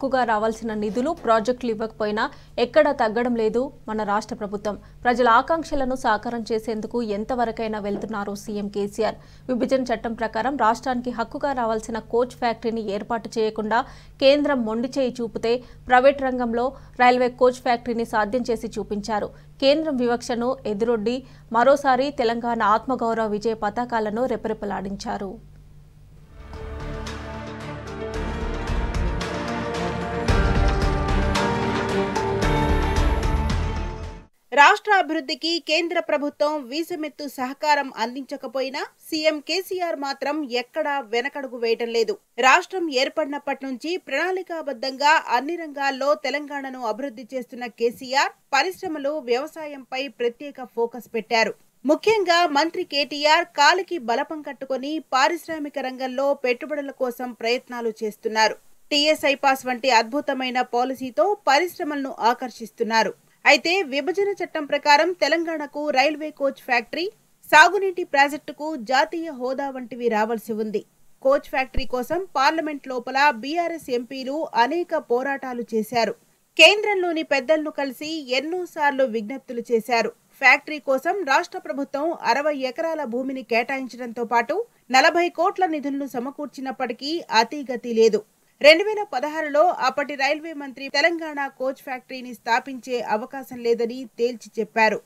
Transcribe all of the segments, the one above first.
హక్కుగా రావాల్సిన నిధులు ప్రాజెక్టులు ఇవ్వకపోయినా ఎక్కడా తగ్గడం లేదు మన రాష్ట్ర ప్రభుత్వం ప్రజల ఆకాంక్షలను సాకారం చేసేందుకు ఎంతవరకైనా వెళ్తున్నారు సీఎం కేసీఆర్ విభజన చట్టం ప్రకారం రాష్ట్రానికి హక్కుగా రావాల్సిన కోచ్ ఫ్యాక్టరీని ఏర్పాటు చేయకుండా కేంద్రం మొండి చేయి చూపితే ప్రైవేట్ రంగంలో రైల్వే కోచ్ ఫ్యాక్టరీని సాధ్యం చేసి చూపించారు కేంద్రం వివక్షను ఎదురొడ్డి మరోసారి తెలంగాణ ఆత్మగౌరవ విజయ పతాకాలను రెపరెపలాడించారు రాష్ట్ర అభివృద్ధికి కేంద్ర ప్రభుత్వం వీసమెత్తు సహకారం అందించకపోయినా సీఎం కేసీఆర్ మాత్రం ఎక్కడా వెనకడుగు వేయటం లేదు రాష్ట్రం ఏర్పడినప్పటి నుంచి ప్రణాళికాబద్ధంగా అన్ని రంగాల్లో తెలంగాణను అభివృద్ధి చేస్తున్న కేసీఆర్ పరిశ్రమలు వ్యవసాయంపై ప్రత్యేక ఫోకస్ పెట్టారు ముఖ్యంగా మంత్రి కేటీఆర్ కాలికి బలపం కట్టుకుని పారిశ్రామిక రంగంలో పెట్టుబడుల కోసం ప్రయత్నాలు చేస్తున్నారు టీఎస్ఐ పాస్ వంటి అద్భుతమైన పాలసీతో పరిశ్రమలను ఆకర్షిస్తున్నారు అయితే విభజన చట్టం ప్రకారం తెలంగాణకు రైల్వే కోచ్ ఫ్యాక్టరీ సాగునీటి ప్రాజెక్టుకు జాతీయ హోదా వంటివి రావాల్సి ఉంది కోచ్ ఫ్యాక్టరీ కోసం పార్లమెంట్ లోపల బీఆర్ఎస్ ఎంపీలు అనేక పోరాటాలు చేశారు కేంద్రంలోని పెద్దలను కలిసి ఎన్నోసార్లు విజ్ఞప్తులు చేశారు ఫ్యాక్టరీ కోసం రాష్ట్ర ప్రభుత్వం అరవై ఎకరాల భూమిని కేటాయించడంతో పాటు నలభై కోట్ల నిధులను సమకూర్చినప్పటికీ అతీగతి లేదు రెండు వేల పదహారులో అప్పటి రైల్వే మంత్రి తెలంగాణ కోచ్ ఫ్యాక్టరీని స్థాపించే అవకాశం లేదని తేల్చి చెప్పారు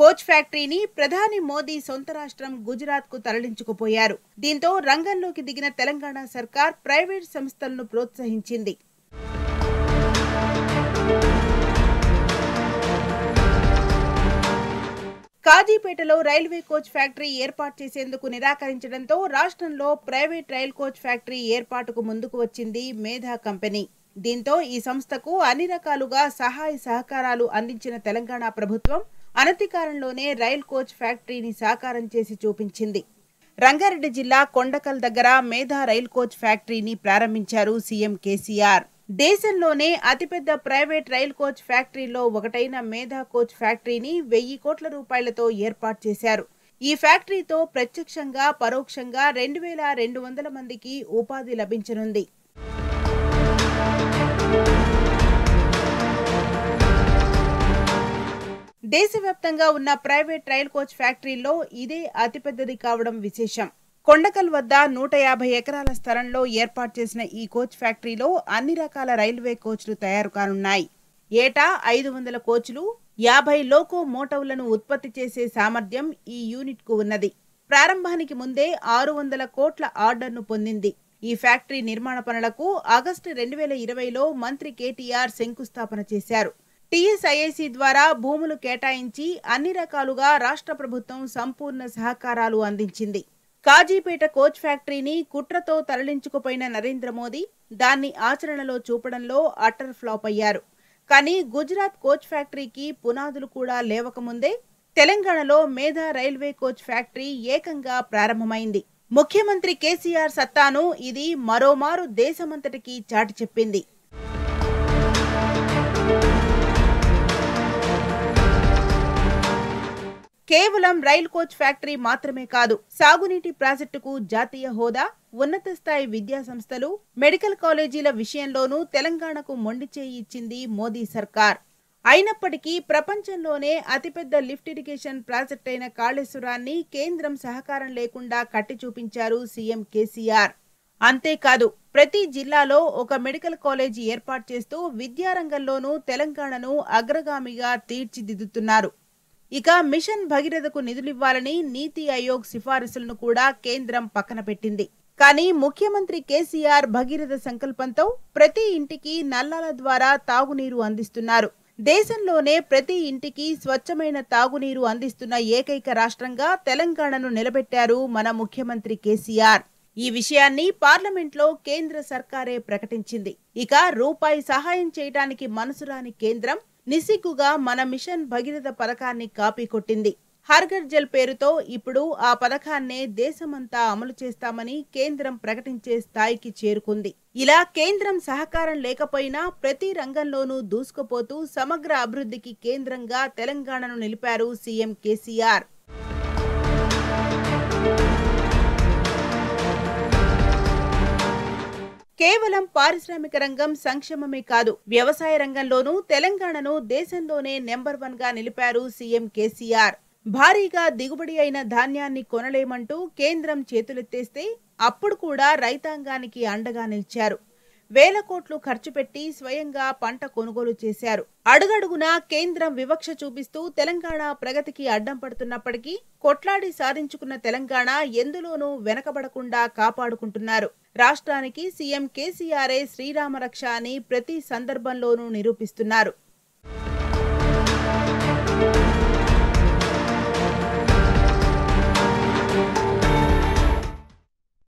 కోచ్ ఫ్యాక్టరీని ప్రధాని మోదీ సొంత రాష్ట్రం గుజరాత్ కు తరలించుకుపోయారు దీంతో రంగంలోకి దిగిన తెలంగాణ సర్కార్ ప్రైవేట్ సంస్థలను ప్రోత్సహించింది కాజీపేటలో రైల్వే కోచ్ ఫ్యాక్టరీ ఏర్పాటు చేసేందుకు నిరాకరించడంతో రాష్ట్రంలో ప్రైవేట్ రైల్ కోచ్ ఫ్యాక్టరీ ఏర్పాటుకు ముందుకు వచ్చింది మేధా కంపెనీ దీంతో ఈ సంస్థకు అన్ని రకాలుగా సహాయ సహకారాలు అందించిన తెలంగాణ ప్రభుత్వం అనతికాలంలోనే రైల్ కోచ్ ఫ్యాక్టరీని సాకారం చేసి చూపించింది రంగారెడ్డి జిల్లా కొండకల్ దగ్గర మేధా రైల్ కోచ్ ఫ్యాక్టరీని ప్రారంభించారు సీఎం కేసీఆర్ దేశంలోనే అతిపెద్ద ప్రైవేట్ రైల్ కోచ్ ఫ్యాక్టరీలో ఒకటైన మేధా కోచ్ ఫ్యాక్టరీని వెయ్యి కోట్ల రూపాయలతో ఏర్పాటు చేశారు ఈ ఫ్యాక్టరీతో ప్రత్యక్షంగా పరోక్షంగా రెండు వేల రెండు వందల మందికి ఉపాధి లభించనుంది దేశవ్యాప్తంగా ఉన్న ప్రైవేట్ రైల్ కోచ్ ఫ్యాక్టరీలో ఇదే అతిపెద్దది కావడం విశేషం కొండకల్ వద్ద నూట యాభై ఎకరాల స్థలంలో ఏర్పాటు చేసిన ఈ కోచ్ ఫ్యాక్టరీలో అన్ని రకాల రైల్వే కోచ్లు తయారు కానున్నాయి ఏటా ఐదు వందల కోచ్లు యాభై లోకో మోటవులను ఉత్పత్తి చేసే సామర్థ్యం ఈ యూనిట్కు ఉన్నది ప్రారంభానికి ముందే ఆరు వందల కోట్ల ఆర్డర్ను పొందింది ఈ ఫ్యాక్టరీ నిర్మాణ పనులకు ఆగస్టు రెండు వేల ఇరవైలో మంత్రి కేటీఆర్ శంకుస్థాపన చేశారు టీఎస్ఐఐసి ద్వారా భూములు కేటాయించి అన్ని రకాలుగా రాష్ట్ర ప్రభుత్వం సంపూర్ణ సహకారాలు అందించింది కాజీపేట కోచ్ ఫ్యాక్టరీని కుట్రతో తరలించుకుపోయిన నరేంద్ర మోదీ దాన్ని ఆచరణలో చూపడంలో అటర్ ఫ్లాప్ అయ్యారు కానీ గుజరాత్ కోచ్ ఫ్యాక్టరీకి పునాదులు కూడా లేవకముందే తెలంగాణలో మేధా రైల్వే కోచ్ ఫ్యాక్టరీ ఏకంగా ప్రారంభమైంది ముఖ్యమంత్రి కేసీఆర్ సత్తాను ఇది మరోమారు దేశమంతటికి చాటి చెప్పింది కేవలం రైల్ కోచ్ ఫ్యాక్టరీ మాత్రమే కాదు సాగునీటి ప్రాజెక్టుకు జాతీయ హోదా ఉన్నత స్థాయి విద్యా సంస్థలు మెడికల్ కాలేజీల విషయంలోనూ తెలంగాణకు మొండి చేయి ఇచ్చింది మోదీ సర్కార్ అయినప్పటికీ ప్రపంచంలోనే అతిపెద్ద లిఫ్ట్ ఇరిగేషన్ ప్రాజెక్ట్ అయిన కాళేశ్వరాన్ని కేంద్రం సహకారం లేకుండా కట్టి చూపించారు సీఎం కేసీఆర్ అంతేకాదు ప్రతి జిల్లాలో ఒక మెడికల్ కాలేజీ ఏర్పాటు చేస్తూ విద్యారంగంలోనూ తెలంగాణను అగ్రగామిగా తీర్చిదిద్దుతున్నారు ఇక మిషన్ భగీరథకు నిధులివ్వాలని నీతి ఆయోగ్ సిఫారసులను కూడా కేంద్రం పక్కన పెట్టింది కానీ ముఖ్యమంత్రి కేసీఆర్ భగీరథ సంకల్పంతో ప్రతి ఇంటికి నల్లాల ద్వారా తాగునీరు అందిస్తున్నారు దేశంలోనే ప్రతి ఇంటికి స్వచ్ఛమైన తాగునీరు అందిస్తున్న ఏకైక రాష్ట్రంగా తెలంగాణను నిలబెట్టారు మన ముఖ్యమంత్రి కేసీఆర్ ఈ విషయాన్ని పార్లమెంట్లో కేంద్ర సర్కారే ప్రకటించింది ఇక రూపాయి సహాయం చేయడానికి మనసురాని కేంద్రం నిసిగ్గుగా మన మిషన్ భగీరథ పథకాన్ని కాపీ కొట్టింది హర్ఘర్ జల్ పేరుతో ఇప్పుడు ఆ పథకాన్నే దేశమంతా అమలు చేస్తామని కేంద్రం ప్రకటించే స్థాయికి చేరుకుంది ఇలా కేంద్రం సహకారం లేకపోయినా ప్రతి రంగంలోనూ దూసుకుపోతూ సమగ్ర అభివృద్ధికి కేంద్రంగా తెలంగాణను నిలిపారు సీఎం కేసీఆర్ కేవలం పారిశ్రామిక రంగం సంక్షేమమే కాదు వ్యవసాయ రంగంలోనూ తెలంగాణను దేశంలోనే నెంబర్ వన్ గా నిలిపారు సీఎం కేసీఆర్ భారీగా దిగుబడి అయిన ధాన్యాన్ని కొనలేమంటూ కేంద్రం చేతులెత్తేస్తే అప్పుడు కూడా రైతాంగానికి అండగా నిలిచారు వేల కోట్లు ఖర్చు పెట్టి స్వయంగా పంట కొనుగోలు చేశారు అడుగడుగునా కేంద్రం వివక్ష చూపిస్తూ తెలంగాణ ప్రగతికి అడ్డం పడుతున్నప్పటికీ కొట్లాడి సాధించుకున్న తెలంగాణ ఎందులోనూ వెనకబడకుండా కాపాడుకుంటున్నారు రాష్ట్రానికి సీఎం కేసీఆర్ఏ శ్రీరామ రక్ష అని ప్రతి సందర్భంలోనూ నిరూపిస్తున్నారు